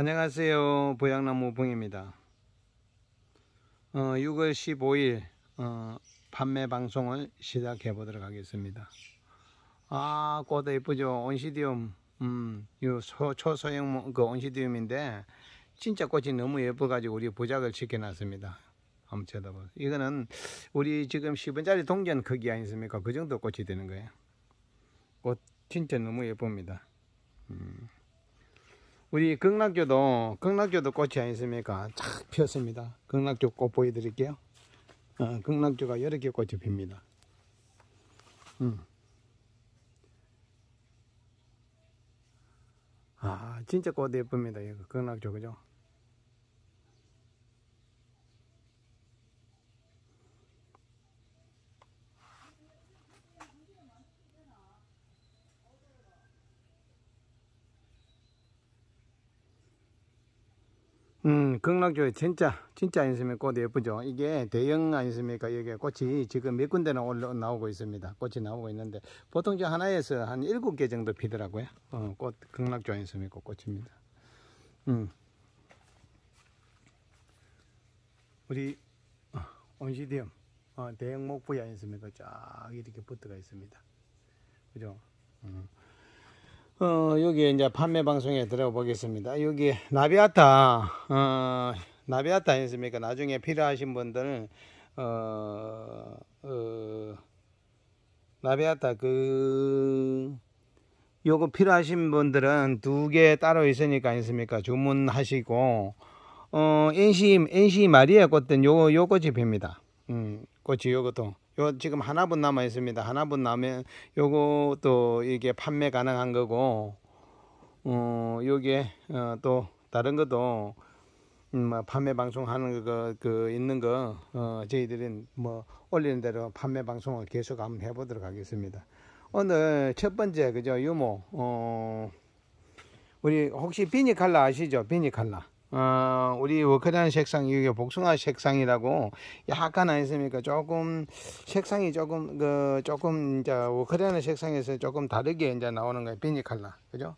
안녕하세요 보양나무 봉입니다 어, 6월 15일 어, 판매 방송을 시작해 보도록 하겠습니다 아 꽃도 예쁘죠 온시디움 음, 초소형 그 온시디움인데 진짜 꽃이 너무 예뻐 가지고 우리 보작을 지켜놨습니다 한번 쳐다보 이거는 우리 지금 10원짜리 동전 크기 아니습니까 그 정도 꽃이 되는 거예요 꽃 진짜 너무 예쁩니다 음. 우리 극락교도 극락교도 꽃이 아니습니까? 쫙 피었습니다. 극락교 꽃 보여드릴게요. 어, 극락교가 여러 개 꽃이 핍니다. 음. 아 진짜 꽃 예쁩니다. 이거 극락교 그죠? 극락조의 진짜 진짜 안심메꽃 예쁘죠 이게 대형 아니습니까 여기 꽃이 지금 몇 군데나 올라 나오고 있습니다 꽃이 나오고 있는데 보통 저 하나에서 한 일곱 개 정도 피더라고요 어, 꽃 극락교 안심메꽃 꽃입니다 음. 우리 어, 온시디움 어, 대형 목부야 안심메꽃 쫙 이렇게 붙어가 있습니다 그죠 음. 어, 여기 이제 판매 방송에 들어보겠습니다. 가 여기 나비아타, 어, 나비아타 있습니까? 나중에 필요하신 분들은, 어, 어, 나비아타 그, 요거 필요하신 분들은 두 개 따로 있으니까 아습니까 주문하시고, 어, NC, NC 마리아 꽃은 요, 요 꽃이 핍니다. 음, 꽃이 요것도. 요 지금 하나분 남아 있습니다. 하나분 남면 요것도 이게 판매 가능한 거고 어 요게 어, 또 다른 것도 음, 뭐 판매 방송하는 거, 그 있는 거 어, 저희들은 뭐 올리는 대로 판매 방송을 계속 한번 해보도록 하겠습니다. 오늘 첫 번째 그죠 유모 어 우리 혹시 비니칼라 아시죠 비니칼라 어, 우리 워크단 색상 이게 복숭아 색상이라고 약간 아니습니까? 조금 색상이 조금 그 조금 이제 워크단 색상에서 조금 다르게 이제 나오는 거예요. 비니 칼라 그죠?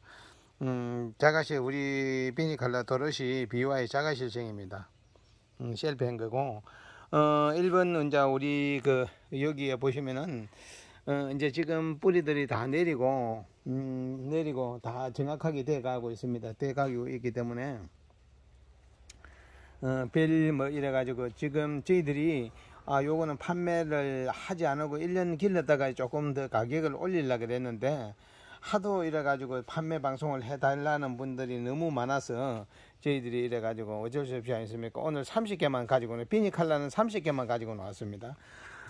음, 자가시 우리 비니 칼라 도롯시 비와의 자가실생입니다. 음, 셀프인 거고 어, 1번 이제 우리 그 여기에 보시면은 어, 이제 지금 뿌리들이 다 내리고 음, 내리고 다 정확하게 돼 가고 있습니다. 돼 가고 있기 때문에 빌뭐 어, 이래가지고 지금 저희들이 아 요거는 판매를 하지 않고 1년 길렀다가 조금 더 가격을 올리려 그랬는데 하도 이래가지고 판매 방송을 해달라는 분들이 너무 많아서 저희들이 이래가지고 어쩔 수없지않습니까 오늘 30개만 가지고는 비니칼라는 30개만 가지고 나왔습니다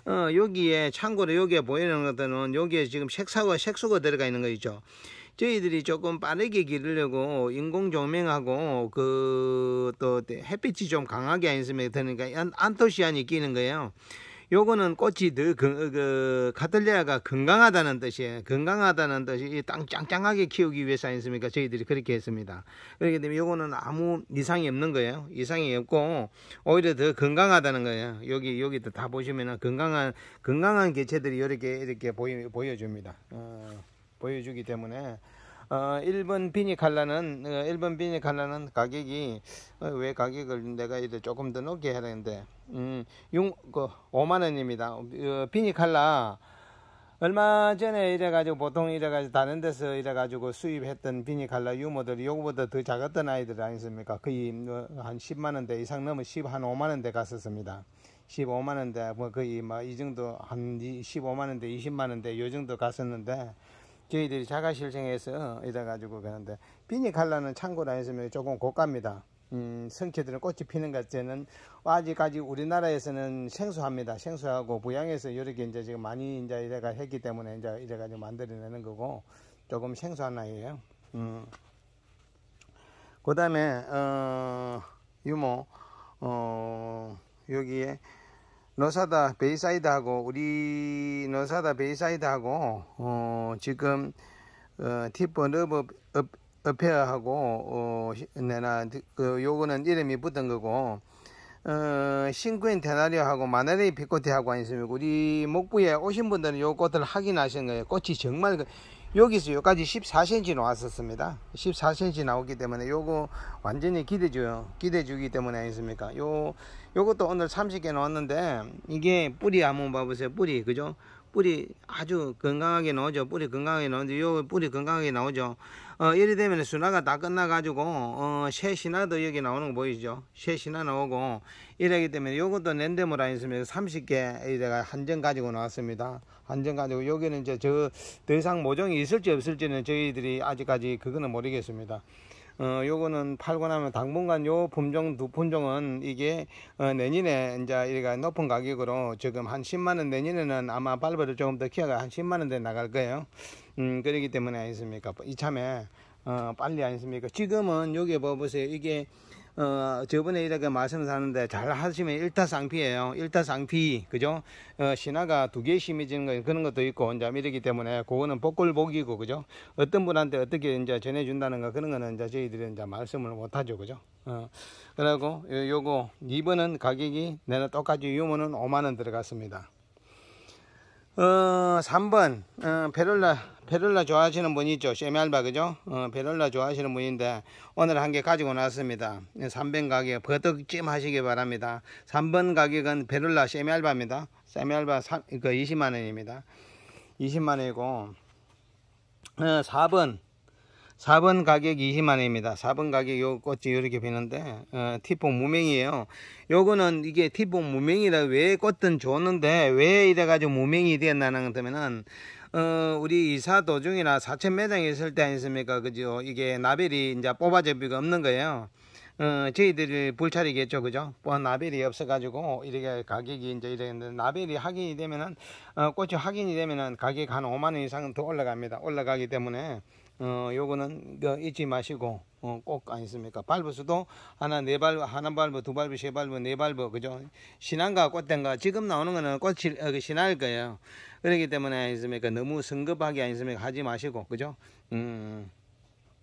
어 여기에 참고로 여기에 보이는 것들은 여기에 지금 색사과 색소가 들어가 있는 거 있죠 저희들이 조금 빠르게 기르려고 인공조명하고 그 또 햇빛이 좀 강하게 안으면 되니까 안토시안이 끼는 거예요. 요거는 꽃이 더 그, 그, 카틀리아가 건강하다는 뜻이에요. 건강하다는 뜻이 땅 짱짱하게 키우기 위해서 아니습니까? 저희들이 그렇게 했습니다. 그렇기 때문에 요거는 아무 이상이 없는 거예요. 이상이 없고 오히려 더 건강하다는 거예요. 여기 여기도 다 보시면은 건강한 건강한 개체들이 이렇게 이렇게 보여 보여줍니다. 어. 보여주기 때문에 어, 1번 비니 칼라는, 어, 1번 비니 칼라는 가격이, 어, 왜 가격을 내가 이제 조금 더 높게 해야 되는데, 음, 그, 5만원입니다. 어, 비니 칼라, 얼마 전에 이래가지고, 보통 이래가지고, 다른 데서 이래가지고 수입했던 비니 칼라 유모들이 요거보다 더 작았던 아이들 아니습니까? 거의 어, 한 10만원대 이상 넘은 10, 한 5만원대 갔었습니다. 15만원대, 뭐 거의 막이 뭐 정도, 한 15만원대, 20만원대, 요 정도 갔었는데, 저희들이 자가실생에서이래가지고 그러는데 비니칼라는 창고로해으면 조금 고가입니다. 음, 성체들은 꽃이 피는 것때는 아직까지 우리나라에서는 생소합니다. 생소하고 부양해서 여러 개 이제 지금 많이 이제 이래가 했기 때문에 이제 이래가지고 만들어내는 거고 조금 생소한 아이에요 음. 그 다음에 어, 유모 어, 여기에 노사다 베이사이드하고 우리 노사다 베이사이드하고 어, 지금 어, 티폰 러브 업, 어페어하고 어, 내나 그 요거는 이름이 붙은 거고 어, 신구인 테나리오하고 마나리비코테하고 있으면 우리 목부에 오신 분들은 요 꽃을 확인하신 거예요. 꽃이 정말 그 여기서 여기까지 14cm 나왔었습니다 14cm 나오기 때문에 요거 완전히 기대줘요 기대주기 때문에 아니습니까 요 요것도 오늘 30개 나왔는데 이게 뿌리 한번 봐보세요 뿌리 그죠 뿌리 아주 건강하게 나오죠. 뿌리 건강하게 나오죠. 요 뿌리 건강하게 나오죠. 어, 이래 되면 순화가 다 끝나가지고, 어, 새 신화도 여기 나오는 거 보이죠? 새 신화 나오고, 이래기 때문에 요것도 랜덤을 안 했으면 30개 내가 한정 가지고 나왔습니다. 한정 가지고, 여기는 이제 저, 더 이상 모종이 있을지 없을지는 저희들이 아직까지 그거는 모르겠습니다. 어, 요거는 팔고 나면 당분간 요 품종 두 품종은 이게 어, 내년에 이제 이가 높은 가격으로 지금 한 10만 원 내년에는 아마 발벌을 조금 더 키워가 한 10만 원대 나갈 거예요. 음, 그러기 때문에 아니습니까? 이참에 어, 빨리 아니습니까? 지금은 여기 뭐 보세요. 이게 어, 저번에 이렇게 말씀하는데 잘 하시면 일타상피예요. 일타상피. 그죠? 어, 신화가 두 개 심해지는 거 그런 것도 있고 혼자 이러기 때문에 그거는 복골복이고 그죠? 어떤 분한테 어떻게 이제 전해 준다는 가 그런 거는 이제 저희들이 이제 말씀을 못 하죠. 그죠? 어. 그리고 요, 요거 2번은 가격이 내는 똑같이 유무는 5만 원 들어갔습니다. 어, 3번 어, 베를라 베를라 좋아하시는 분이 있죠 세미알바 그죠 어, 베를라 좋아하시는 분인데 오늘 한 개 가지고 나왔습니다 3번 가격 버덕찜 하시기 바랍니다 3번 가격은 베를라 세미알바입니다 세미알바 그 20만원입니다 20만원이고 어, 4번 4번 가격이 2만원입니다. 4번 가격 요 꽃이 이렇게 피는데 어, 티폭 무명이에요. 요거는 이게 티폭 무명이라 왜 꽃은 좋는데 왜 이래가지고 무명이 되었나는 거면은 어, 우리 이사 도중이나 사천 매장에 있을 때 아니습니까? 그죠? 이게 나벨이 이제 뽑아제비가 없는 거예요. 어, 저희들이 불찰이겠죠. 그죠? 뭐 나벨이 없어가지고 이렇게 가격이 이제 이랬는데 나벨이 확인이 되면은, 어, 꽃이 확인이 되면은 가격 한 5만원 이상은 더 올라갑니다. 올라가기 때문에. 어, 요거는 그 잊지 마시고 어, 꼭 아니습니까? 발부수도 하나 네 발부, 하나 발부, 두 발부, 세 발부, 네 발부 그죠? 신안가꽃단가 지금 나오는 거는 꽃이 어, 그 신안일 거예요. 그렇기 때문에 아니습니까? 너무 성급하게 아니습니까? 하지 마시고 그죠? 음,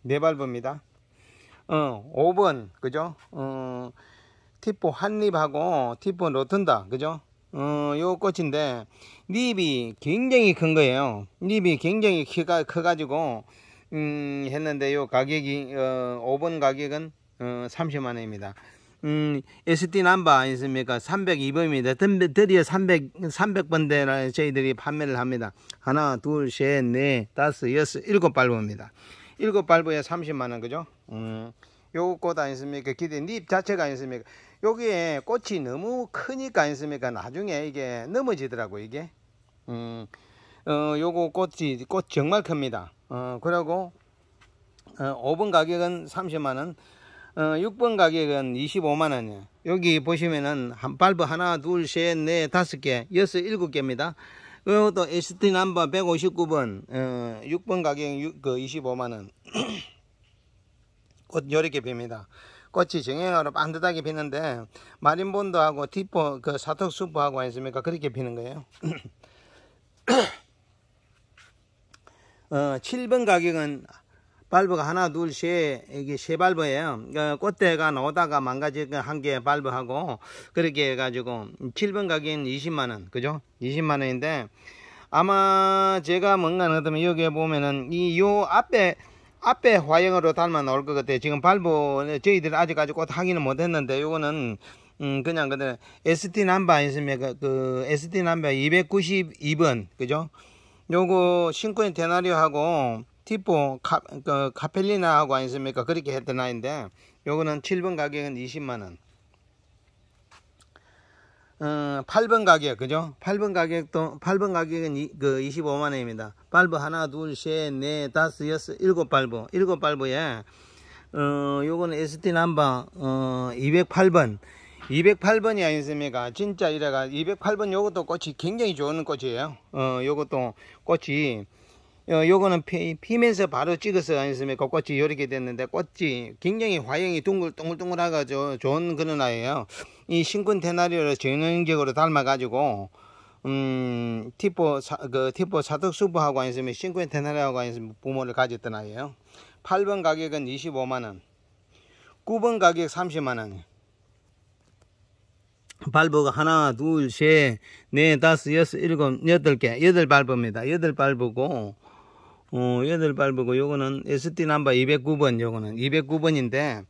네 발부입니다. 어, 5번 그죠? 어, 티포 한립하고 티포 로튼다 그죠? 어, 요 꽃인데 립이 굉장히 큰 거예요. 립이 굉장히 키가 커가지고 음, 했는데요. 가격이 어, 5번 가격은 어, 30만 원입니다. 음, SD 남바 있습니까 302번입니다. 드디어 300, 300번대라 저희들이 판매를 합니다. 하나, 둘, 셋, 넷, 다섯, 여섯, 일곱 발부입니다. 일곱 발부에 30만원, 그죠? 음, 요꽃 거 아니습니까? 기대, 잎 자체가 아니습니까? 여기에 꽃이 너무 크니까 아니습니까? 나중에 이게 넘어지더라고, 이게. 음, 어, 요거 꽃이 꽃 정말 큽니다. 어, 그리고 어, 5번 가격은 30만 원, 어, 6번 가격은 25만 원이에요. 여기 보시면은 한 발브 하나, 둘, 셋, 넷, 다섯 개, 여섯, 일곱 개입니다. 그리고 또 ST 넘버 159번, 어, 6번 가격 6, 그 25만 원. 꽃 요렇게 빕니다 꽃이 정형으로 반듯하게 피는데 마린본드하고 디포 그 사턱수프하고 아습니까 그렇게 피는 거예요. 어, 7번 가격은 발브가 하나 둘셋 이게 세 발브예요 그니까 꽃대가 나오다가 망가진 한개 발브하고 그렇게 해가지고 7번 가격은 20만원 그죠 20만원인데 아마 제가 뭔가 얻으면 여기에 보면은 이 요 앞에 앞에 화형으로 닮아 나올 것 같아요 지금 발브 저희들 아직까지 꽃 확인을 못했는데 요거는 음, 그냥 그 근데 ST 남바 있으면 그, 그 ST 남바 292번 그죠 요거 신권이 데나리오하고 티포 카, 그, 카펠리나하고 아니습니까? 그렇게 했던 아인데 요거는 7번 가격은 20만원 어, 8번 가격 그죠? 8번 가격도 8번 가격은 이, 그 25만원입니다 발브 하나 둘 셋 넷 다섯 여섯 일곱 발브 일곱 발브에 어, 요거는 ST 남바 어, 208번 208번이 아니습니까 진짜 이래가 208번 요것도 꽃이 굉장히 좋은 꽃이에요 어 요것도 꽃이 어, 요거는 피, 피면서 바로 찍어서 아니습니까 그 꽃이 요렇게 됐는데 꽃이 굉장히 화형이 둥글둥글둥글하가고 좋은 그런 아이예요 이 신군 테나리를 오 전형적으로 닮아가지고 음 티포 사, 그 티포 사덕수부하고 아니으면 신군 테나리하고 아니으면 부모를 가졌던 아이예요 8번 가격은 25만원 9번 가격 30만원 발버가 하나, 둘, 셋, 넷, 다섯, 여섯, 일곱, 여덟 개, 여덟 발버입니다. 여덟 발버고, 어, 여덟 발버고, 요거는 ST 넘버 209번, 요거는 209번인데,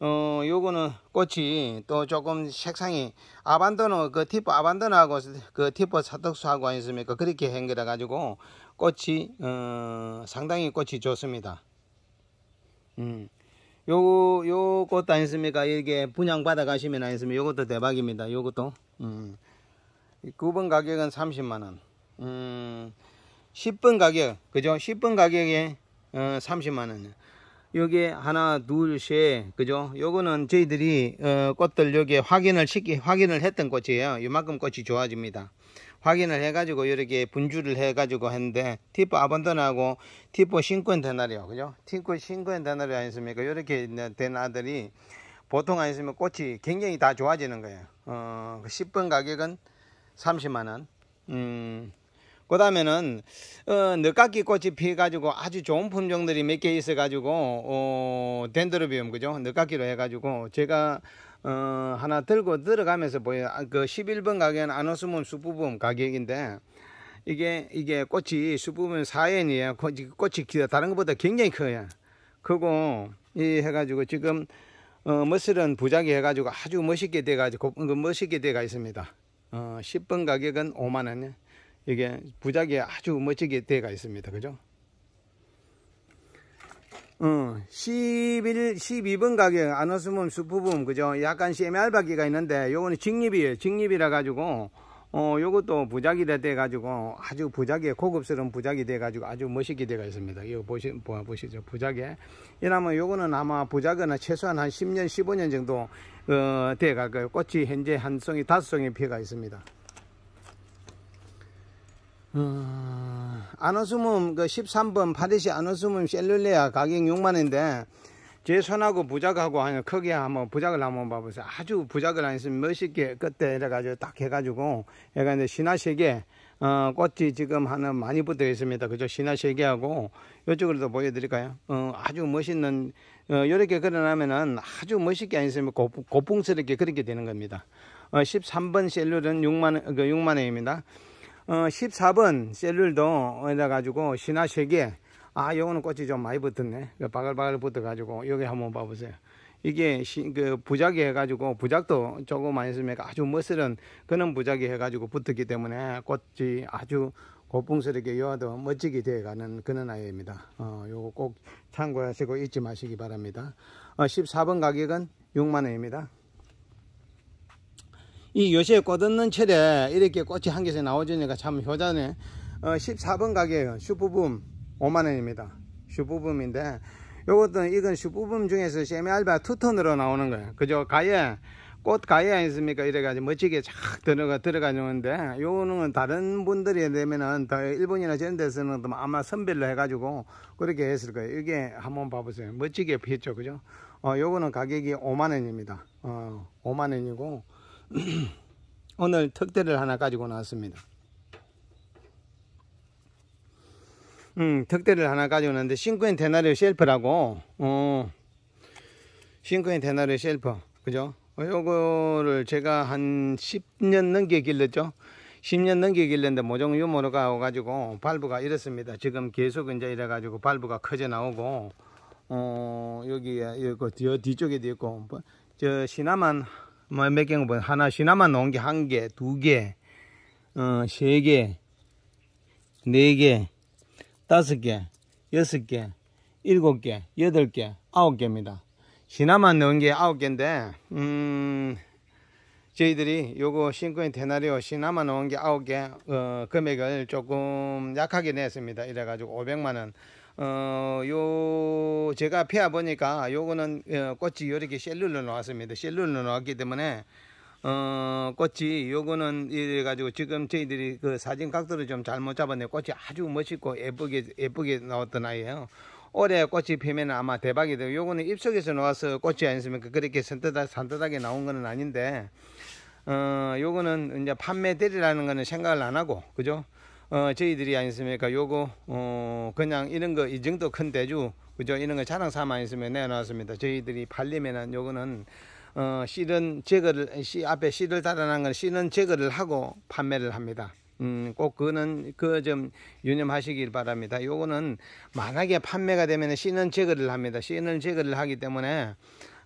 어, 요거는 꽃이 또 조금 색상이 아반도노, 그티퍼 아반도노하고 그티퍼 사덕수하고 아습니까 그렇게 행겨라가지고 꽃이, 어, 상당히 꽃이 좋습니다. 음. 요, 요것도 아니습니까? 이게 분양 받아가시면 아니습니까? 요것도 대박입니다. 요것도. 음. 9번 가격은 30만원. 음, 10번 가격, 그죠? 10번 가격에 어, 30만원. 여기 하나, 둘, 셋, 그죠? 요거는 저희들이 어, 꽃들 여기 확인을 시키, 확인을 했던 꽃이에요. 이만큼 꽃이 좋아집니다. 확인을 해가지고 이렇게 분주를 해가지고 했는데 티포 아번던하고 티포 신권 대나리요 그죠? 티포 신권 대나리 아니습니까? 이렇게 된 아들이 보통 아니으면 꽃이 굉장히 다 좋아지는 거예요. 어, 10번 그 가격은 30만원. 음, 그 다음에는, 어, 늦깎이 꽃이 피해가지고 아주 좋은 품종들이 몇 개 있어가지고, 어, 덴드로비움, 그죠? 늦깎이로 해가지고, 제가 어, 하나 들고 들어가면서 보여요. 아, 그 11번 가게는 아노스몬 수부분 가격인데 이게 이게 꽃이 수부분 4엔이에요. 꽃이, 꽃이 길어 다른 것보다 굉장히 커요. 크고 이 해가지고 지금 어, 머슬은 부작위 해가지고 아주 멋있게 돼가지고 그 멋있게 돼가 있습니다. 어, 10번 가격은 5만 원. 이게 에요이 부작이 아주 멋지게 돼가 있습니다. 그죠? 11, 12번 가격 안오스문 수프붐 그죠? 약간 CMR 바퀴가 있는데 요거는 직립이에요. 직립이라 가지고 어 요것도 부작이 돼 가지고 아주 부작이 고급스러운 부작이 돼 가지고 아주 멋있게 돼가 있습니다. 이거 보시 보, 보시죠. 부작에. 이러면 요거는 아마 부작거나 최소한 한 10년, 15년 정도 어, 돼가 꽃이 현재 한 송이 다섯 송이 피가 있습니다. 어, 음, 아노스뮴 그 13번 파리시 아노스뮴 셀룰레아 가격 6만원인데 제 손하고 부작하고 하면 크게 한번 부작을 한번 봐보세요. 아주 부작을 안 했으면 멋있게 그때 이래가지고 딱 해가지고 얘가 이제 신화세계 어, 꽃이 지금 하나 많이 붙어 있습니다. 그죠? 신화세계하고 이쪽으로도 보여드릴까요? 어, 아주 멋있는 어, 이렇게 그려나면은 아주 멋있게 안 했으면 고, 고풍스럽게 그렇게 되는 겁니다. 어, 13번 셀룰은 6만, 그 6만 원입니다. 어, 14번 셀룰도 얻어가지고 신화세계 아 요거는 꽃이 좀 많이 붙었네 그 바글바글 붙어가지고 여기 한번 봐보세요 이게 시, 그 부작이 해가지고 부작도 조금 많이 있으면 아주 멋스러운 그런 부작이 해가지고 붙었기 때문에 꽃이 아주 고풍스럽게 여아도 멋지게 되어가는 그런 아이입니다 어, 요거 꼭 참고하시고 잊지 마시기 바랍니다 어, 14번 가격은 6만원입니다 이 요새 꽃없는 철에 이렇게 꽃이 한 개씩 나오지니까 참 효자네 어, 14번 가게에요 슈퍼붐 5만원입니다 슈퍼붐인데 요것도 이건 슈퍼붐 중에서 세미알바 투톤으로 나오는 거예요 그죠 가에 꽃 가위 아니습니까 이래가지고 멋지게 착 들어가 들어가는데 요거는 다른 분들이 되면은 더 일본이나 저런 데서는 아마 선별로 해가지고 그렇게 했을 거예요 이게 한번 봐보세요 멋지게 피었죠 그죠 어 요거는 가격이 5만원입니다 어 5만원이고 오늘 특대를 하나 가지고 나왔습니다. 음, 특대를 하나 가지고 나왔는데 싱크인 테나리오 셀프라고 어, 싱크인 테나리오 셀프 그죠? 어, 요거를 제가 한 10년 넘게 길렀죠. 10년 넘게 길렀는데 모종 유모로 가가지고 발브가 이렇습니다. 지금 계속 이제 이래가지고 발브가 커져 나오고 어여기 여기 뒤쪽에도 있고 뭐, 저 시나만 뭐몇 개인 거보 뭐 하나 시나만 넣은 게 한 개, 두 개, 어, 세 개, 네 개, 다섯 개, 여섯 개, 일곱 개, 여덟 개, 아홉 개입니다. 시나만 넣은 게 아홉 개인데, 음, 저희들이 요거 싱크인 테나리오 시나만 넣은 게 아홉 개 어, 금액을 조금 약하게 냈습니다. 이래가지고 500만원 어요 제가 피펴 보니까 요거는 어, 꽃이 요렇게 셀룰로 나왔습니다. 셀룰로 나왔기 때문에 어 꽃이 요거는 이래 가지고 지금 저희들이 그 사진 각도를 좀 잘못 잡았네요. 꽃이 아주 멋있고 예쁘게 예쁘게 나왔던 아이예요. 올해 꽃이 피면 아마 대박이 돼요. 요거는 입속에서 나와서 꽃이 아니었으니까 그렇게 산뜻하, 산뜻하게 나온 거는 아닌데, 어, 요거는 이제 판매되리라는 거는 생각을 안 하고, 그죠? 어, 저희들이 아니습니까? 요거 어, 그냥 이런 거 이 정도 큰 대주 그죠? 이런 거 자랑 삼아 있으면 내놨습니다. 저희들이 팔리면은 요거는 어, 씨는 제거를 씨 앞에 씨를 달아난 건 씨는 제거를 하고 판매를 합니다. 음, 꼭 그거는 그 좀 유념하시길 바랍니다. 요거는 만약에 판매가 되면 씨는 제거를 합니다. 씨는 제거를 하기 때문에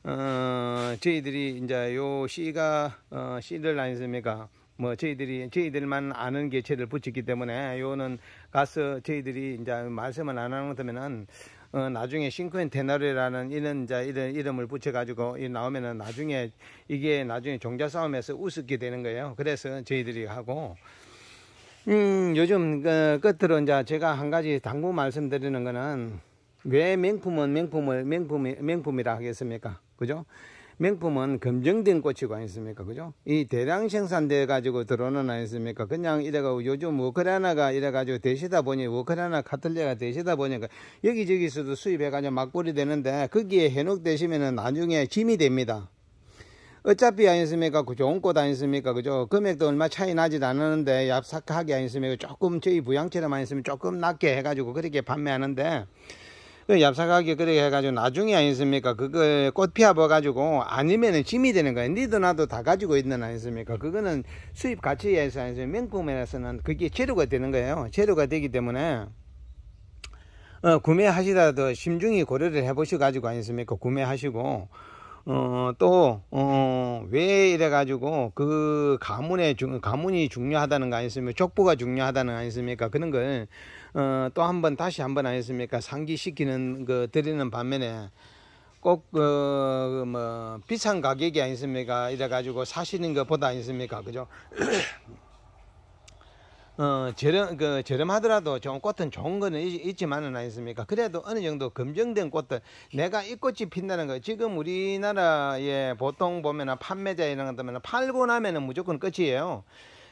어, 저희들이 이제 요 씨가 어, 씨를 아니습니까? 뭐 저희들이 저희들만 아는 개체를 붙였기 때문에 요는 가서 저희들이 이제 말씀을 안 하는 것면은 어, 나중에 싱크엔테너리라는 이런 자 이런 이름을 붙여가지고 이 나오면은 나중에 이게 나중에 종자 싸움에서 우습게 되는 거예요. 그래서 저희들이 하고 음, 요즘 그 끝으로 이제 제가 한 가지 당부 말씀드리는 거는 왜 명품은 명품을 명품 명품이라 하겠습니까? 그죠? 명품은 검증된 꽃이고 아니습니까? 그죠? 이 대량 생산돼 가지고 들어오는 아니습니까? 그냥 이래가 고 요즘 우크라이나가 이래가지고 되시다 보니 우크라이나 카틀레가 되시다 보니까 여기저기서도 수입해가지고 막걸리 되는데 거기에 현혹되시면은 나중에 짐이 됩니다. 어차피 아니습니까? 그 좋은 꽃 아니습니까? 그죠? 금액도 얼마 차이 나지도 않는데약삭하게 아니습니까? 조금 저희 부양처럼 아니습니까? 조금 낮게 해가지고 그렇게 판매하는데 그 얍삭하게 그렇게 해가지고 나중에 아니습니까? 그걸 꽃 피워가지고 아니면은 짐이 되는 거야 니도 나도 다 가지고 있는 아니습니까? 그거는 수입 가치에서 아니면 명품에서는 그게 재료가 되는 거예요. 재료가 되기 때문에. 어, 구매하시더라도 심중히 고려를 해보셔가지고 아니습니까? 구매하시고. 어, 또, 어, 왜 이래가지고 그 가문의, 중, 가문이 중요하다는 거 아니었습니까? 족보가 중요하다는 거 아니었습니까? 그런 걸, 어, 또한 번, 다시 한번 아니었습니까? 상기시키는, 그, 드리는 반면에 꼭, 어, 그, 뭐, 비싼 가격이 아니었습니까? 이래가지고 사시는 것보다 아니었습니까? 그죠? 어, 저렴, 그, 저렴하더라도 좀 꽃은 좋은 거는 있, 지만은 않습니까? 그래도 어느 정도 검증된 꽃들, 내가 이 꽃이 핀다는 거, 지금 우리나라에 보통 보면은 판매자 이런 거때면은 팔고 나면은 무조건 끝이에요.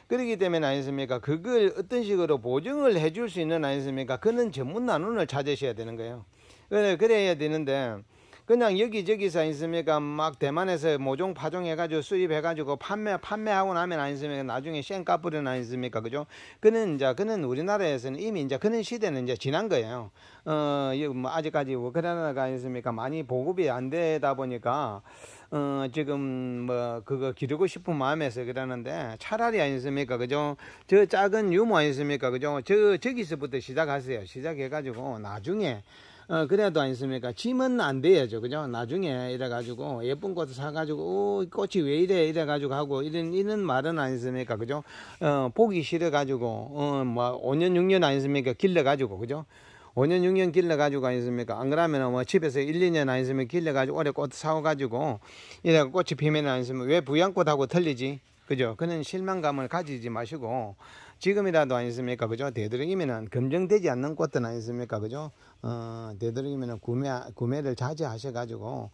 그러기 때문에 아니습니까? 그걸 어떤 식으로 보증을 해줄 수 있는 아니습니까? 그는 전문 나눔을 찾으셔야 되는 거예요. 그래, 그래야 되는데, 그냥 여기저기서 있습니까? 막 대만에서 모종 파종해가지고 수입해가지고 판매, 판매하고 나면 아니습니까? 나중에 쉔까불은 아니습니까? 그죠? 그는 이제, 그는 우리나라에서는 이미 이제 그는 시대는 이제 지난 거예요. 어, 뭐 아직까지 우크라이나가 아니습니까? 많이 보급이 안 되다 보니까, 어, 지금 뭐 그거 기르고 싶은 마음에서 그러는데 차라리 아니습니까? 그죠? 저 작은 유모 아니습니까? 그죠? 저, 저기서부터 시작하세요. 시작해가지고 나중에 어, 그래도 아니습니까? 짐은 안 돼야죠. 그죠? 나중에 이래가지고, 예쁜 꽃 사가지고, 오, 꽃이 왜 이래? 이래가지고 하고, 이런, 이런 말은 아니습니까? 그죠? 어, 보기 싫어가지고, 어, 뭐, 5년, 6년 아니습니까? 길러가지고, 그죠? 5년, 6년 길러가지고 아니습니까? 안 그러면 뭐 집에서 1, 2년 아니으면 길러가지고 오래 꽃 사와가지고 이래 꽃이 피면 아니으면 왜 부양꽃하고 틀리지? 그죠? 그는 실망감을 가지지 마시고 지금이라도 아니습니까? 그죠? 되도록이면은 검증되지 않는 꽃들 아니습니까? 그죠? 어, 되도록이면은 구매, 구매를 자제하셔가지고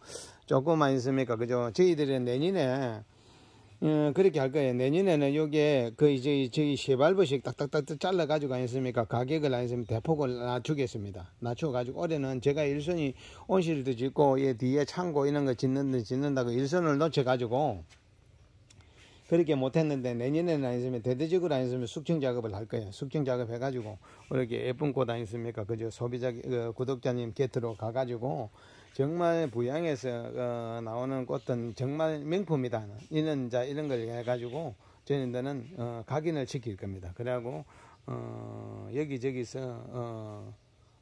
조금 아니습니까? 그죠? 저희들이 내년에 음, 그렇게 할 거예요. 내년에는 요게 그 이제 저희 세발부씩 딱딱딱딱 잘라가지고 아니습니까? 가격을 아니습니까? 대폭을 낮추겠습니다. 낮춰가지고 올해는 제가 일선이 온실도 짓고 얘 예, 뒤에 창고 이런 거 짓는 짓는다고 일선을 놓쳐가지고 그렇게 못했는데 내년에는 아니으면 대대적으로 아니으면 숙청 작업을 할 거예요. 숙청 작업 해가지고 이렇게 예쁜 꽃 아니습니까? 그저 소비자 어, 그 구독자님 곁으로 가가지고 정말 부양에서 어, 나오는 꽃은 정말 명품이다. 이런 자 이런 걸 해가지고 저희들은 어, 각인을 지킬 겁니다. 그래갖고 어, 여기저기서 어,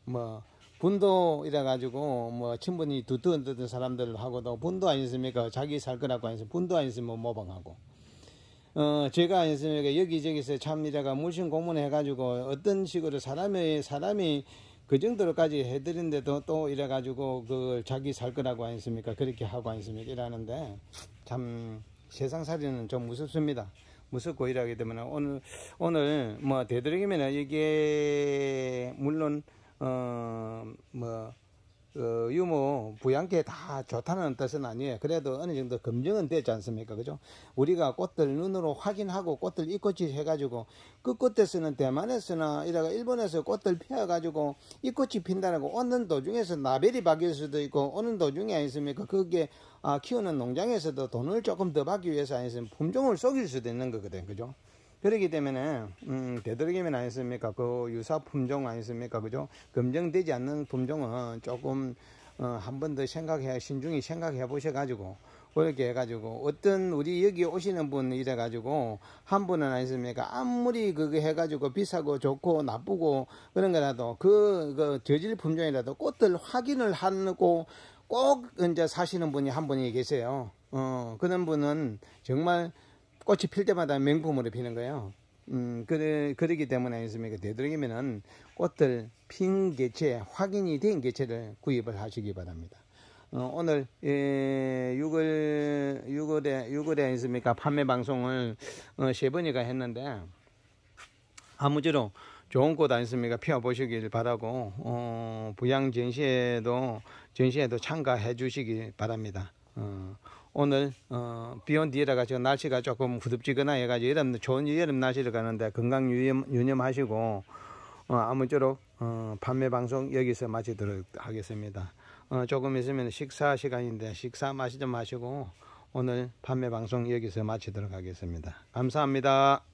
뭐 분도이래 가지고 뭐 친분이 두툼 두툼 사람들하고도 분도 안있습니까 자기 살 거라고 해서 분도 안있으면 모방하고. 어, 제가 안습니까 여기저기서 참리다가 물신고문해 가지고 어떤 식으로 사람의 사람이 그 정도로까지 해드린데도 또 이래가지고 그걸 자기 살 거라고 아니습니까? 그렇게 하고 아습니까 이러는데 참 세상살이는 좀 무섭습니다. 무섭고 이기 때문에 오늘 오늘 뭐 되도록이면 이게 물론 어뭐 어, 유무 부양계 다 좋다는 뜻은 아니에요. 그래도 어느 정도 검증은 되지 않습니까? 그죠? 우리가 꽃들 눈으로 확인하고 꽃들 입꽃이 해가지고 그끝에서는 대만에서나 이래가 일본에서 꽃들 피워가지고 입꽃이 핀다라고 오는 도중에서 나벨이 바뀔 수도 있고 오는 도중에 아니습니까? 그게 아, 키우는 농장에서도 돈을 조금 더 받기 위해서 아니면 품종을 속일 수도 있는 거거든. 그죠? 그렇기 때문에 음, 되도록이면 아니습니까? 그 유사 품종 아니습니까? 그죠? 검증되지 않는 품종은 조금 어, 한 번 더 생각해 신중히 생각해 보셔 가지고 그렇게 해가지고 어떤 우리 여기 오시는 분 이래가지고 한 분은 아니습니까 아무리 그거 해가지고 비싸고 좋고 나쁘고 그런 거라도 그, 그 저질 품종이라도 꽃들 확인을 하고 꼭 이제 사시는 분이 한 분이 계세요 어 그런 분은 정말 꽃이 필 때마다 명품으로 피는 거예요. 음, 그래, 그러기 때문에 있습니까? 되도록이면은 그 꽃들 핀 개체, 확인이 된 개체를 구입을 하시기 바랍니다. 어, 오늘 예, 6월 6월에 6월에 있습니까? 그 판매 방송을 어, 세 번이가 했는데 아무쪼록 좋은 꽃 아니습니까? 피워 보시길 바라고 어, 부양 전시회도 전시회도 참가해 주시길 바랍니다. 어, 오늘 어, 비온 뒤에다 가지고 날씨가 조금 후덥지거나 해가지고 여름 좋은 여름 날씨를 가는데 건강 유념 유념하시고 어, 아무쪼록 어, 판매 방송 여기서 마치도록 하겠습니다. 어, 조금 있으면 식사 시간인데 식사 마시 좀마시고 오늘 판매 방송 여기서 마치도록 하겠습니다. 감사합니다.